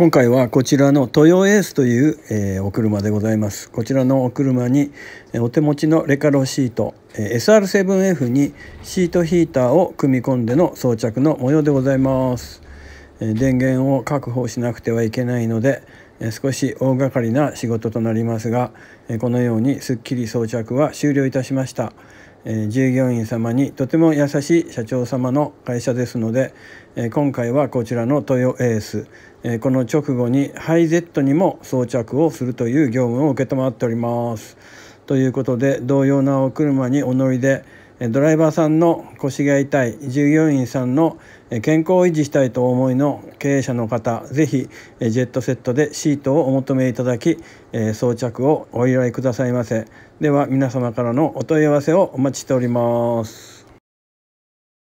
今回はこちらのトヨエースという、えー、お車でございますこちらのお車に、えー、お手持ちのレカロシート、えー、SR7F にシートヒーターを組み込んでの装着の模様でございます、え電源を確保しなくてはいけないので、え少し大掛かりな仕事となりますが、えこのようにすっきり装着は終了いたしました従業員様にとても優しい社長様の会社ですので今回はこちらのトヨエースこの直後にハイゼットにも装着をするという業務を承っております。ということで同様なお車にお乗りでドライバーさんの腰が痛い従業員さんの健康を維持したいと思いの経営者の方ぜひジェットセットでシートをお求めいただき装着をお依頼くださいませでは皆様からのお問い合わせをお待ちしております